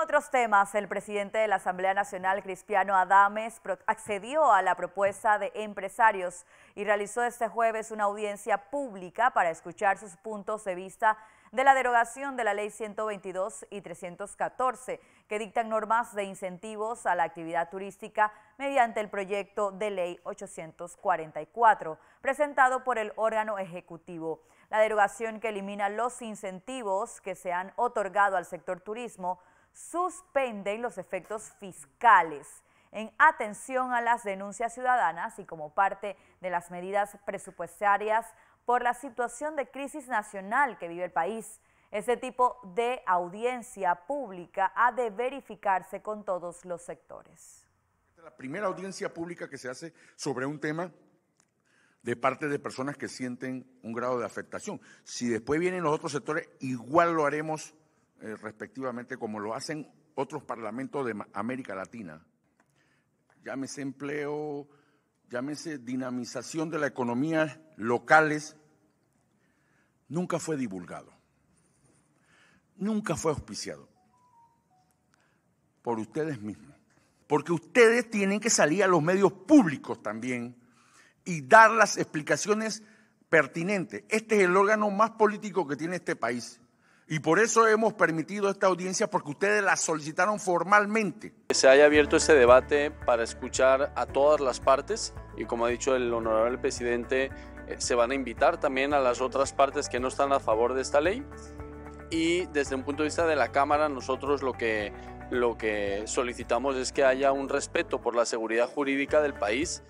otros temas, el presidente de la Asamblea Nacional, Cristiano Adames, accedió a la propuesta de empresarios y realizó este jueves una audiencia pública para escuchar sus puntos de vista de la derogación de la Ley 122 y 314, que dictan normas de incentivos a la actividad turística mediante el proyecto de Ley 844, presentado por el órgano ejecutivo. La derogación que elimina los incentivos que se han otorgado al sector turismo suspenden los efectos fiscales en atención a las denuncias ciudadanas y como parte de las medidas presupuestarias por la situación de crisis nacional que vive el país. Ese tipo de audiencia pública ha de verificarse con todos los sectores. la primera audiencia pública que se hace sobre un tema de parte de personas que sienten un grado de afectación. Si después vienen los otros sectores, igual lo haremos eh, respectivamente como lo hacen otros parlamentos de América Latina. Llámese empleo, llámese dinamización de la economía locales, nunca fue divulgado, nunca fue auspiciado por ustedes mismos. Porque ustedes tienen que salir a los medios públicos también y dar las explicaciones pertinentes. Este es el órgano más político que tiene este país. Y por eso hemos permitido esta audiencia, porque ustedes la solicitaron formalmente. Se haya abierto este debate para escuchar a todas las partes y como ha dicho el honorable presidente, eh, se van a invitar también a las otras partes que no están a favor de esta ley. Y desde un punto de vista de la Cámara, nosotros lo que, lo que solicitamos es que haya un respeto por la seguridad jurídica del país